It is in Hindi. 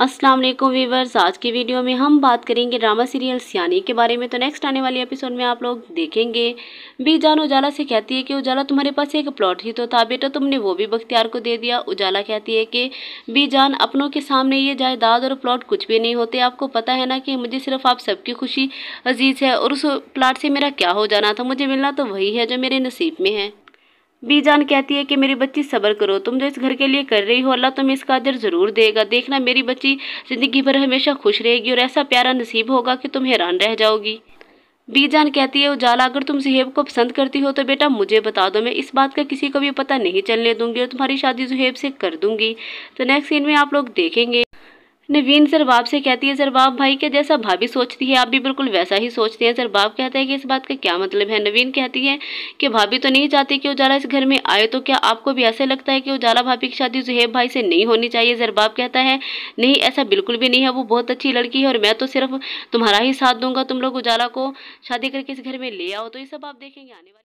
अस्सलाम वालेकुम वीवर्स आज की वीडियो में हम बात करेंगे ड्रामा सीरियल सियानी के बारे में तो नेक्स्ट आने वाले एपिसोड में आप लोग देखेंगे बी जान उजाला से कहती है कि उजाला तुम्हारे पास एक प्लॉट ही तो था बेटा तुमने वो भी बख्तियार को दे दिया उजाला कहती है कि बी जान अपनों के सामने ये जायदाद और प्लॉट कुछ भी नहीं होते आपको पता है ना कि मुझे सिर्फ आप सबकी खुशी अजीज़ है और उस प्लाट से मेरा क्या हो जाना था मुझे मिलना तो वही है जो मेरे नसीब में है बीजान कहती है कि मेरी बच्ची सब्र करो तुम जो इस घर के लिए कर रही हो अल्लाह तुम्हें इसका अदर ज़रूर देगा देखना मेरी बच्ची ज़िंदगी भर हमेशा खुश रहेगी और ऐसा प्यारा नसीब होगा कि तुम हैरान रह जाओगी बीजान कहती है उजाला अगर तुम जहेब को पसंद करती हो तो बेटा मुझे बता दो मैं इस बात का किसी को भी पता नहीं चलने दूंगी और तुम्हारी शादी जहेब से कर दूंगी तो नेक्स्ट सीन में आप लोग देखेंगे नवीन सरबाब से कहती है सरबाब भाई के जैसा भाभी सोचती है आप भी बिल्कुल वैसा ही सोचते हैं सरबाब कहते हैं कि इस बात का क्या मतलब है नवीन कहती है कि भाभी तो नहीं चाहती कि उजाला इस घर में आए तो क्या आपको भी ऐसा लगता है कि उजाला भाभी की शादी जुहेब भाई से नहीं होनी चाहिए सरबाब कहता है नहीं ऐसा बिल्कुल भी नहीं है वो बहुत अच्छी लड़की है और मैं तो सिर्फ तुम्हारा ही साथ दूंगा तुम लोग उजाला को शादी करके इस घर में ले आओ तो ये सब आप देखेंगे आने वाले